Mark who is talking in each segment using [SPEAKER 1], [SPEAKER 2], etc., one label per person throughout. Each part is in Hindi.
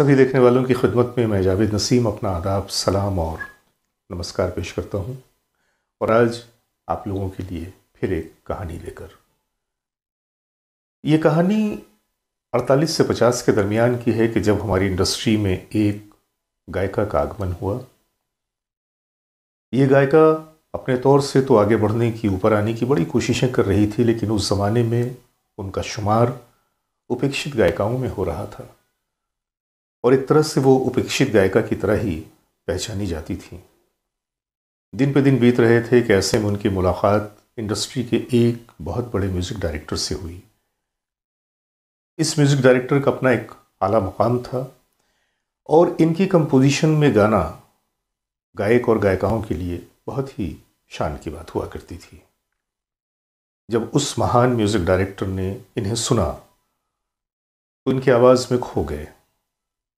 [SPEAKER 1] सभी देखने वालों की खिदमत में मैं जावेद नसीम अपना आदाब सलाम और नमस्कार पेश करता हूँ और आज आप लोगों के लिए फिर एक कहानी लेकर ये कहानी 48 से 50 के दरमियान की है कि जब हमारी इंडस्ट्री में एक गायिका का आगमन हुआ ये गायिका अपने तौर से तो आगे बढ़ने की ऊपर आने की बड़ी कोशिशें कर रही थी लेकिन उस ज़माने में उनका शुमार उपेक्षित गायिकाओं में हो रहा था और एक तरह से वो उपेक्षित गायिका की तरह ही पहचानी जाती थी दिन पे दिन बीत रहे थे कि ऐसे में उनकी मुलाकात इंडस्ट्री के एक बहुत बड़े म्यूज़िक डायरेक्टर से हुई इस म्यूज़िक डायरेक्टर का अपना एक आला मकाम था और इनकी कंपोजिशन में गाना गायक और गायिकाओं के लिए बहुत ही शान की बात हुआ करती थी जब उस महान म्यूज़िक डायरेक्टर ने इन्हें सुना तो इनकी आवाज़ में खो गए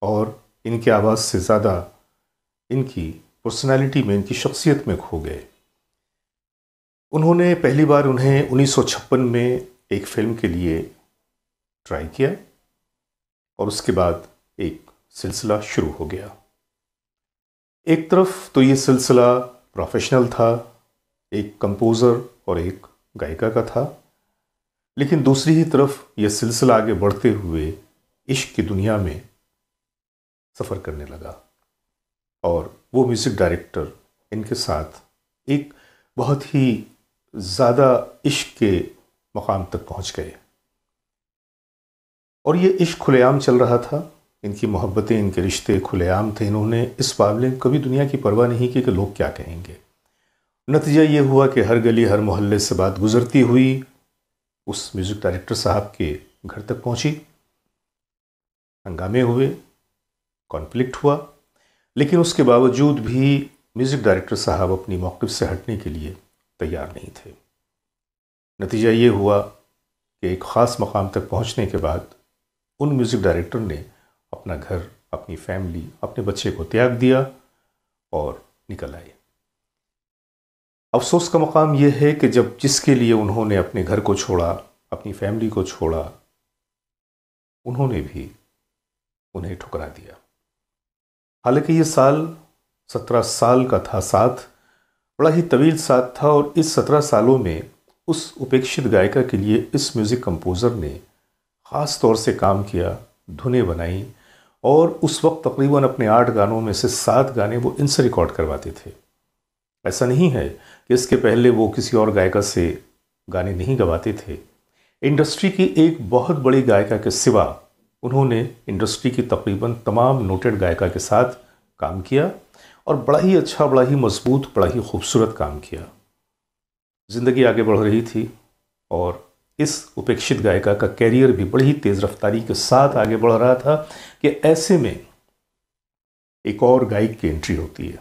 [SPEAKER 1] और इनके आवाज़ से ज़्यादा इनकी पर्सनालिटी में इनकी शख्सियत में खो गए उन्होंने पहली बार उन्हें 1956 में एक फिल्म के लिए ट्राई किया और उसके बाद एक सिलसिला शुरू हो गया एक तरफ तो ये सिलसिला प्रोफेशनल था एक कंपोज़र और एक गायिका का था लेकिन दूसरी ही तरफ यह सिलसिला आगे बढ़ते हुए इश्क की दुनिया में सफ़र करने लगा और वो म्यूज़िक डायरेक्टर इनके साथ एक बहुत ही ज़्यादा इश्क के मकाम तक पहुंच गए और ये इश्क खुलेआम चल रहा था इनकी मोहब्बतें इनके रिश्ते खुलेआम थे इन्होंने इस मामले में कभी दुनिया की परवाह नहीं की कि लोग क्या कहेंगे नतीजा ये हुआ कि हर गली हर मोहल्ले से बात गुजरती हुई उस म्यूज़िक डायरेक्टर साहब के घर तक पहुंची हंगामे हुए कॉन्फ्लिक्ट हुआ लेकिन उसके बावजूद भी म्यूज़िक डायरेक्टर साहब अपनी मौक़ से हटने के लिए तैयार नहीं थे नतीजा ये हुआ कि एक ख़ास मकाम तक पहुँचने के बाद उन म्यूज़िक डायरेक्टर ने अपना घर अपनी फैमिली अपने बच्चे को त्याग दिया और निकल आए अफसोस का मकाम यह है कि जब जिसके लिए उन्होंने अपने घर को छोड़ा अपनी फैमिली को छोड़ा उन्होंने भी उन्हें ठुकरा दिया हालांकि ये साल सत्रह साल का था साथ बड़ा ही तवील साथ था और इस सत्रह सालों में उस उपेक्षित गायिका के लिए इस म्यूज़िक कंपोज़र ने ख़ास तौर से काम किया धुनें बनाई और उस वक्त तकरीबन अपने आठ गानों में से सात गाने वो इनसे रिकॉर्ड करवाते थे ऐसा नहीं है कि इसके पहले वो किसी और गायिका से गाने नहीं गवाते थे इंडस्ट्री की एक बहुत बड़ी गायिका के सिवा उन्होंने इंडस्ट्री की तकरीबन तमाम नोटेड गायिका के साथ काम किया और बड़ा ही अच्छा बड़ा ही मजबूत बड़ा ही खूबसूरत काम किया ज़िंदगी आगे बढ़ रही थी और इस उपेक्षित गायिका का कैरियर भी बड़ी ही तेज़ रफ्तारी के साथ आगे बढ़ रहा था कि ऐसे में एक और गायक की एंट्री होती है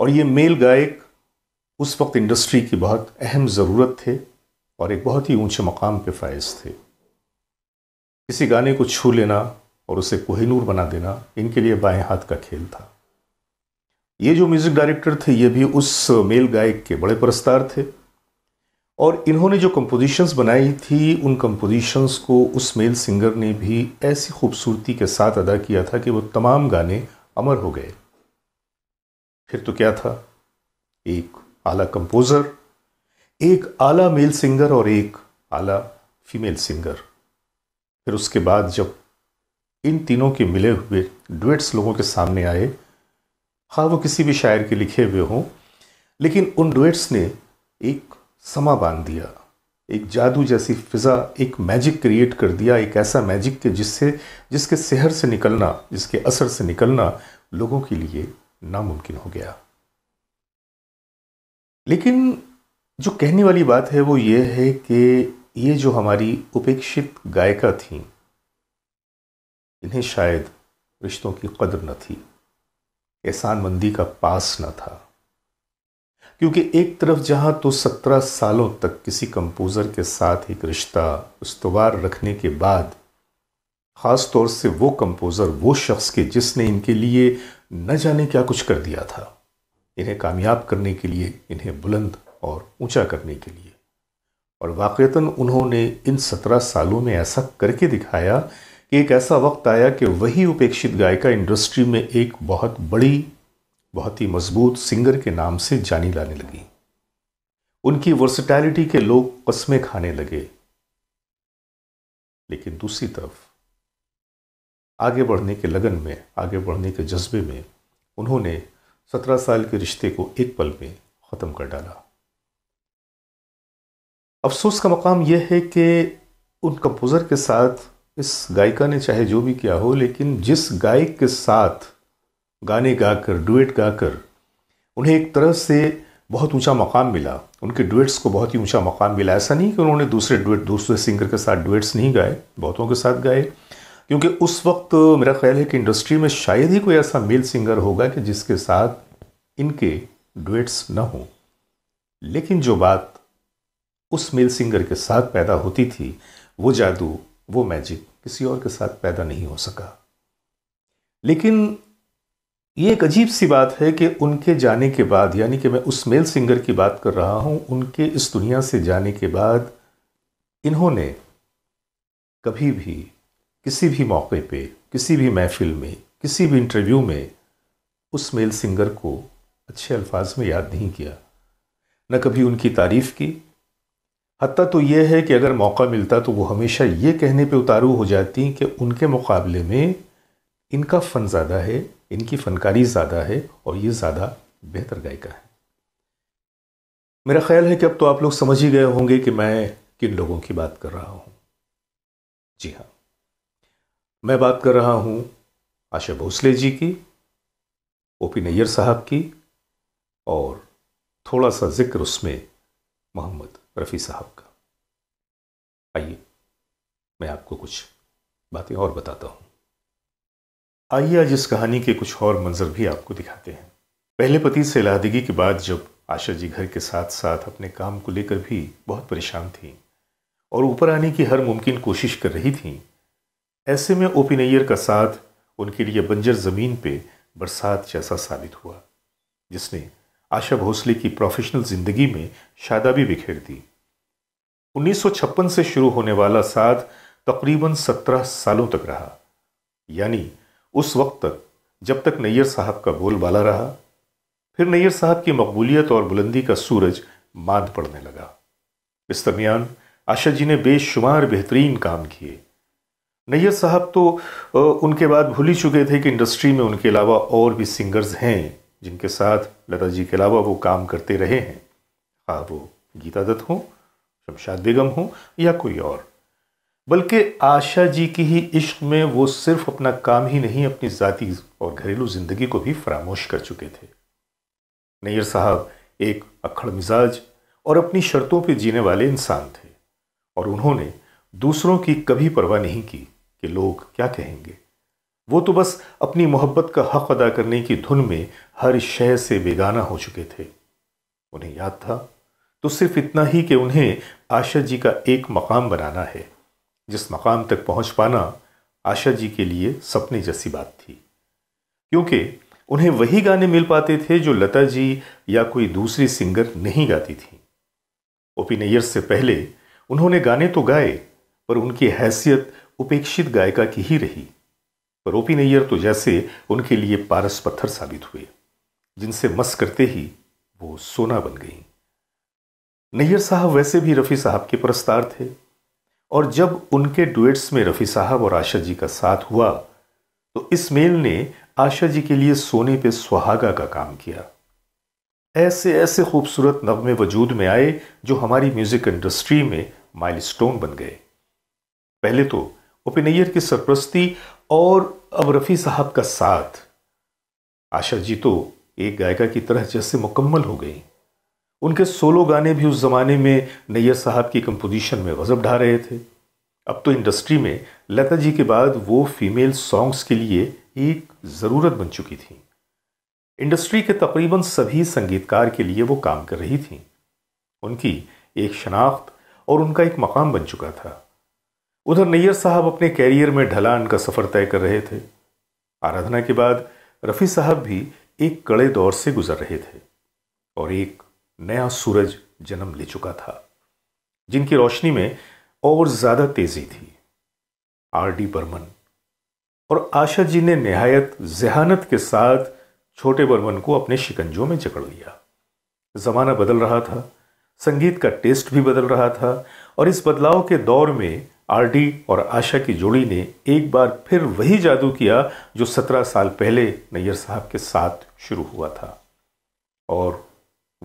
[SPEAKER 1] और ये मेल गायक उस वक्त इंडस्ट्री की बहुत अहम ज़रूरत थे और एक बहुत ही ऊंचे मकाम पे फायज थे किसी गाने को छू लेना और उसे कोहिनूर बना देना इनके लिए बाएं हाथ का खेल था ये जो म्यूज़िक डायरेक्टर थे ये भी उस मेल गायक के बड़े प्रस्तार थे और इन्होंने जो कंपोजिशंस बनाई थी उन कंपोजिशंस को उस मेल सिंगर ने भी ऐसी खूबसूरती के साथ अदा किया था कि वो तमाम गाने अमर हो गए फिर तो क्या था एक आला कंपोज़र एक आला मेल सिंगर और एक आला फीमेल सिंगर फिर उसके बाद जब इन तीनों के मिले हुए डुएट्स लोगों के सामने आए हाँ वो किसी भी शायर के लिखे हुए हों लेकिन उन डुएट्स ने एक समा बांध दिया एक जादू जैसी फिज़ा एक मैजिक क्रिएट कर दिया एक ऐसा मैजिक के जिससे जिसके शहर से निकलना जिसके असर से निकलना लोगों के लिए नामुमकिन हो गया लेकिन जो कहने वाली बात है वो ये है कि ये जो हमारी उपेक्षित गायिका थी इन्हें शायद रिश्तों की कदर न थी एहसान मंदी का पास न था क्योंकि एक तरफ जहां तो सत्रह सालों तक किसी कंपोज़र के साथ एक रिश्ता उसतवार रखने के बाद ख़ास तौर से वो कंपोज़र वो शख्स के जिसने इनके लिए न जाने क्या कुछ कर दिया था इन्हें कामयाब करने के लिए इन्हें बुलंद और ऊंचा करने के लिए और वाक़ता उन्होंने इन सत्रह सालों में ऐसा करके दिखाया कि एक ऐसा वक्त आया कि वही उपेक्षित गायिका इंडस्ट्री में एक बहुत बड़ी बहुत ही मजबूत सिंगर के नाम से जानी लाने लगी उनकी वर्सटैलिटी के लोग कस्में खाने लगे लेकिन दूसरी तरफ आगे बढ़ने के लगन में आगे बढ़ने के जज्बे में उन्होंने सत्रह साल के रिश्ते को एक पल में ख़त्म कर डाला अफसोस का मकाम यह है कि उन कंपोज़र के साथ इस गायिका ने चाहे जो भी किया हो लेकिन जिस गायक के साथ गाने गाकर डुएट गाकर उन्हें एक तरह से बहुत ऊंचा मकाम मिला उनके डुएट्स को बहुत ही ऊंचा मकाम मिला ऐसा नहीं कि उन्होंने दूसरे डुएट दूसरे सिंगर के साथ डुएट्स नहीं गाए बहुतों के साथ गाए क्योंकि उस वक्त मेरा ख्याल है कि इंडस्ट्री में शायद ही कोई ऐसा मेल सिंगर होगा कि जिसके साथ इनके डुएट्स ना हों लेकिन जो बात उस मेल सिंगर के साथ पैदा होती थी वो जादू वो मैजिक किसी और के साथ पैदा नहीं हो सका लेकिन ये एक अजीब सी बात है कि उनके जाने के बाद यानी कि मैं उस मेल सिंगर की बात कर रहा हूँ उनके इस दुनिया से जाने के बाद इन्होंने कभी भी किसी भी मौके पे किसी भी महफिल में किसी भी इंटरव्यू में उस मेल सिंगर को अच्छे अल्फाज में याद नहीं किया न कभी उनकी तारीफ़ की हती तो ये है कि अगर मौका मिलता तो वो हमेशा ये कहने पे उतारू हो जाती कि उनके मुकाबले में इनका फ़न ज़्यादा है इनकी फ़नकारी ज़्यादा है और ये ज़्यादा बेहतर गायिका है मेरा ख्याल है कि अब तो आप लोग समझ ही गए होंगे कि मैं किन लोगों की बात कर रहा हूँ जी हाँ मैं बात कर रहा हूँ आशा भोसले जी की ओ पी नैयर साहब की और थोड़ा सा जिक्र उसमें मोहम्मद रफ़ी साहब का आइए मैं आपको कुछ बातें और बताता हूँ आइए आज इस कहानी के कुछ और मंजर भी आपको दिखाते हैं पहले पति से लादगी के बाद जब आशा जी घर के साथ साथ अपने काम को लेकर भी बहुत परेशान थी और ऊपर आने की हर मुमकिन कोशिश कर रही थी ऐसे में ओपिनैयर का साथ उनके लिए बंजर ज़मीन पे बरसात जैसा साबित हुआ जिसने आशा भोसले की प्रोफेशनल जिंदगी में शादाबी बिखेर दी 1956 से शुरू होने वाला साथ तकरीबन 17 सालों तक रहा यानी उस वक्त तक जब तक नैयर साहब का बोलबाला रहा फिर नैयर साहब की मकबूलियत और बुलंदी का सूरज मांद पड़ने लगा इस दरमियान आशा जी ने बेशुमार बेहतरीन काम किए नैयर साहब तो उनके बाद भूल ही चुके थे कि इंडस्ट्री में उनके अलावा और भी सिंगर्स हैं जिनके साथ लता जी के अलावा वो काम करते रहे हैं खा हाँ, वो गीता दत्त हों शमशाद बेगम हों या कोई और बल्कि आशा जी की ही इश्क में वो सिर्फ अपना काम ही नहीं अपनी ज़ाती और घरेलू ज़िंदगी को भी फरामोश कर चुके थे नैयर साहब एक अखड़ मिजाज और अपनी शर्तों पर जीने वाले इंसान थे और उन्होंने दूसरों की कभी परवाह नहीं की कि लोग क्या कहेंगे वो तो बस अपनी मोहब्बत का हक अदा करने की धुन में हर शह से बेगाना हो चुके थे उन्हें याद था तो सिर्फ इतना ही कि उन्हें आशा जी का एक मकाम बनाना है जिस मकाम तक पहुंच पाना आशा जी के लिए सपने जैसी बात थी क्योंकि उन्हें वही गाने मिल पाते थे जो लता जी या कोई दूसरी सिंगर नहीं गाती थी ओपी नैयर से पहले उन्होंने गाने तो गाए पर उनकी हैसियत उपेक्षित गायिका की ही रही रोपी नैयर तो जैसे उनके लिए पारस पत्थर साबित हुए जिनसे मस करते ही वो सोना बन गई नैयर साहब वैसे भी रफ़ी साहब के प्रस्तार थे और जब उनके डुएट्स में रफ़ी साहब और आशा जी का साथ हुआ तो इस मेल ने आशा जी के लिए सोने पे सुहागा का काम किया ऐसे ऐसे खूबसूरत नगमे वजूद में आए जो हमारी म्यूज़िक इंडस्ट्री में माइलस्टोन बन गए पहले तो ओपिनैयर की सरप्रस्ती और अब रफ़ी साहब का साथ आशा जी तो एक गायिका की तरह जैसे मुकम्मल हो गई उनके सोलो गाने भी उस ज़माने में नैयर साहब की कंपोजिशन में गज़ब ढा रहे थे अब तो इंडस्ट्री में लता जी के बाद वो फीमेल सॉन्ग्स के लिए एक ज़रूरत बन चुकी थी इंडस्ट्री के तकरीबन सभी संगीतकार के लिए वो काम कर रही थी उनकी एक शनाख्त और उनका एक मकाम बन चुका था उधर नैयर साहब अपने कैरियर में ढलान का सफर तय कर रहे थे आराधना के बाद रफ़ी साहब भी एक कड़े दौर से गुजर रहे थे और एक नया सूरज जन्म ले चुका था जिनकी रोशनी में और ज़्यादा तेज़ी थी आर डी बर्मन और आशा जी ने नहायत जहानत के साथ छोटे बर्मन को अपने शिकंजों में जकड़ लिया ज़माना बदल रहा था संगीत का टेस्ट भी बदल रहा था और इस बदलाव के दौर में आरडी और आशा की जोड़ी ने एक बार फिर वही जादू किया जो सत्रह साल पहले नैयर साहब के साथ शुरू हुआ था और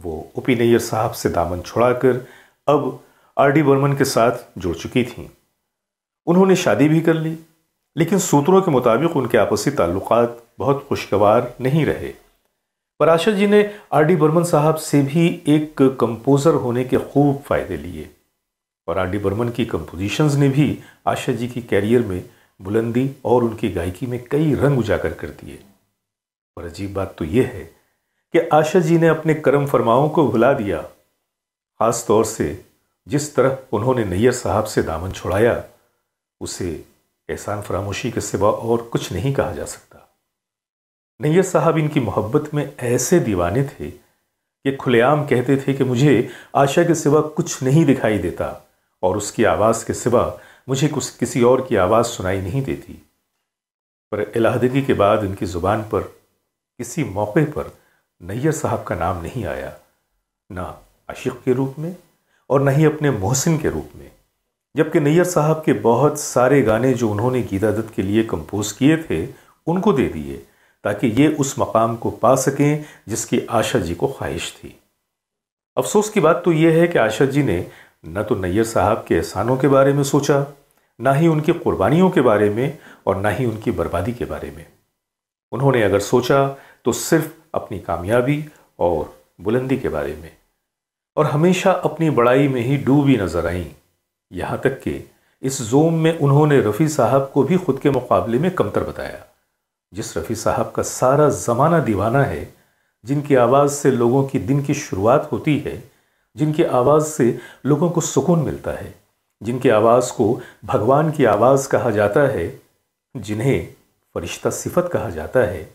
[SPEAKER 1] वो पी नैयर साहब से दामन छुड़ाकर अब आर डी बर्मन के साथ जुड़ चुकी थीं उन्होंने शादी भी कर ली लेकिन सूत्रों के मुताबिक उनके आपसी ताल्लुक बहुत खुशगवार नहीं रहे पर आशा जी ने आर डी बर्मन साहब से भी एक कंपोज़र होने के खूब फ़ायदे लिए और आर डी बर्मन की कंपोजिशंस ने भी आशा जी की कैरियर में बुलंदी और उनकी गायकी में कई रंग उजागर कर दिए पर अजीब बात तो यह है कि आशा जी ने अपने कर्म फरमाओं को भुला दिया खास तौर से जिस तरह उन्होंने नैयर साहब से दामन छुड़ाया उसे एहसान फरामोशी के सिवा और कुछ नहीं कहा जा सकता नैयर साहब इनकी मोहब्बत में ऐसे दीवाने थे कि खुलेआम कहते थे कि मुझे आशा के सिवा कुछ नहीं दिखाई देता और उसकी आवाज़ के सिवा मुझे कुछ किसी और की आवाज़ सुनाई नहीं देती पर इलाहदगी के बाद इनकी ज़ुबान पर किसी मौके पर नैयर साहब का नाम नहीं आया ना आशिक के रूप में और न ही अपने मोहसिन के रूप में जबकि नैयर साहब के बहुत सारे गाने जो उन्होंने गीता दत्त के लिए कंपोज किए थे उनको दे दिए ताकि ये उस मकाम को पा सकें जिसकी आशा जी को ख्वाहिश थी अफसोस की बात तो यह है कि आशा जी ने न तो नैयर साहब के एहसानों के बारे में सोचा ना ही उनकी कुर्बानियों के बारे में और ना ही उनकी बर्बादी के बारे में उन्होंने अगर सोचा तो सिर्फ अपनी कामयाबी और बुलंदी के बारे में और हमेशा अपनी बड़ाई में ही डूबी नजर आईं यहाँ तक कि इस जोम में उन्होंने रफ़ी साहब को भी खुद के मुकाबले में कमतर बताया जिस रफ़ी साहब का सारा ज़माना दीवाना है जिनकी आवाज़ से लोगों की दिन की शुरुआत होती है जिनकी आवाज़ से लोगों को सुकून मिलता है जिनकी आवाज़ को भगवान की आवाज़ कहा जाता है जिन्हें फरिश्ता सिफत कहा जाता है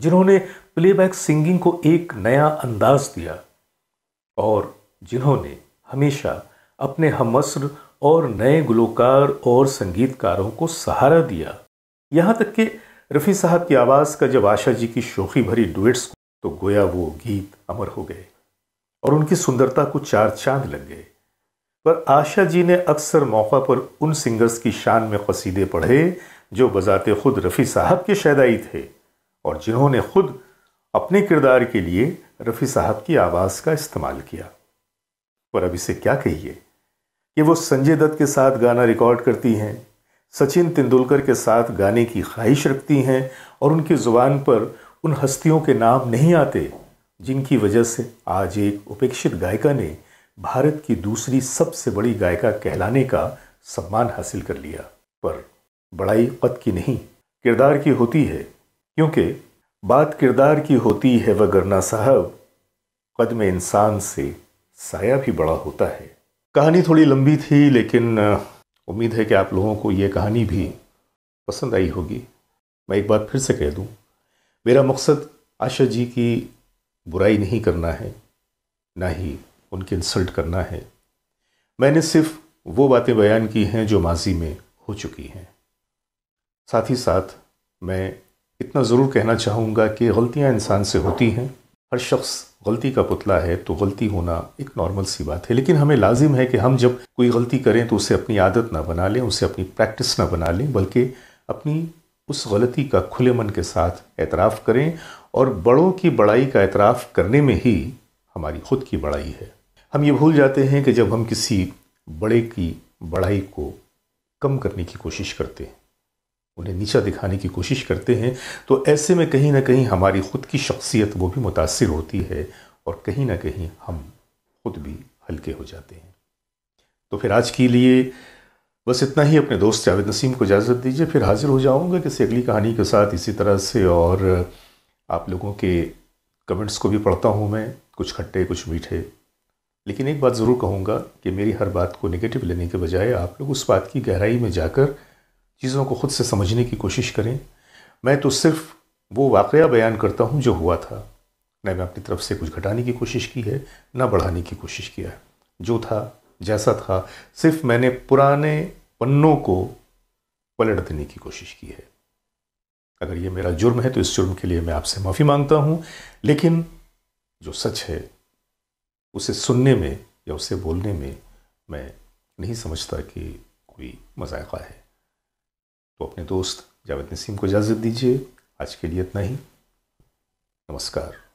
[SPEAKER 1] जिन्होंने प्लेबैक सिंगिंग को एक नया अंदाज दिया और जिन्होंने हमेशा अपने हमस्र और नए गुलोकार और संगीतकारों को सहारा दिया यहाँ तक कि रफ़ी साहब की आवाज़ का जब आशा जी की शोखी भरी डुएट्स तो गोया वो गीत अमर हो गए और उनकी सुंदरता को चार चांद लग गए पर आशा जी ने अक्सर मौका पर उन सिंगर्स की शान में कसीदे पढ़े जो बजाते खुद रफ़ी साहब के शैदाई थे और जिन्होंने खुद अपने किरदार के लिए रफ़ी साहब की आवाज़ का इस्तेमाल किया पर अब इसे क्या कहिए कि वो संजय दत्त के साथ गाना रिकॉर्ड करती हैं सचिन तेंदुलकर के साथ गाने की ख्वाहिश रखती हैं और उनकी ज़ुबान पर उन हस्तियों के नाम नहीं आते जिनकी वजह से आज एक उपेक्षित गायिका ने भारत की दूसरी सबसे बड़ी गायिका कहलाने का सम्मान हासिल कर लिया पर बड़ाई पद की नहीं किरदार की होती है क्योंकि बात किरदार की होती है गरना साहब कद में इंसान से साया भी बड़ा होता है कहानी थोड़ी लंबी थी लेकिन उम्मीद है कि आप लोगों को ये कहानी भी पसंद आई होगी मैं एक बात फिर से कह दूँ मेरा मकसद आशा जी की बुराई नहीं करना है ना ही उनके इंसल्ट करना है मैंने सिर्फ वो बातें बयान की हैं जो माजी में हो चुकी हैं साथ ही साथ मैं इतना ज़रूर कहना चाहूँगा कि गलतियाँ इंसान से होती हैं हर शख्स गलती का पुतला है तो गलती होना एक नॉर्मल सी बात है लेकिन हमें लाजिम है कि हम जब कोई गलती करें तो उसे अपनी आदत ना बना लें उसे अपनी प्रैक्टिस ना बना लें बल्कि अपनी उस गलती का खुले मन के साथ एतराफ़ करें और बड़ों की बड़ाई का एतराफ़ करने में ही हमारी खुद की बड़ाई है हम ये भूल जाते हैं कि जब हम किसी बड़े की बड़ाई को कम करने की कोशिश करते हैं उन्हें नीचा दिखाने की कोशिश करते हैं तो ऐसे में कहीं ना कहीं हमारी खुद की शख्सियत वो भी मुतासर होती है और कहीं ना कहीं हम खुद भी हल्के हो जाते हैं तो फिर आज के लिए बस इतना ही अपने दोस्त जावेद नसीम को इजाज़त दीजिए फिर हाज़िर हो जाऊँगा किसी अगली कहानी के साथ इसी तरह से और आप लोगों के कमेंट्स को भी पढ़ता हूँ मैं कुछ खट्टे कुछ मीठे लेकिन एक बात ज़रूर कहूँगा कि मेरी हर बात को नेगेटिव लेने के बजाय आप लोग उस बात की गहराई में जाकर चीज़ों को ख़ुद से समझने की कोशिश करें मैं तो सिर्फ वो वाक़ बयान करता हूँ जो हुआ था न मैं अपनी तरफ से कुछ घटाने की कोशिश की है ना बढ़ाने की कोशिश किया है जो था जैसा था सिर्फ मैंने पुराने पन्नों को पलट देने की कोशिश की है अगर ये मेरा जुर्म है तो इस जुर्म के लिए मैं आपसे माफ़ी मांगता हूँ लेकिन जो सच है उसे सुनने में या उसे बोलने में मैं नहीं समझता कि कोई मजायका है तो अपने दोस्त जावेद नसीम को इजाज़त दीजिए आज के लिए इतना ही नमस्कार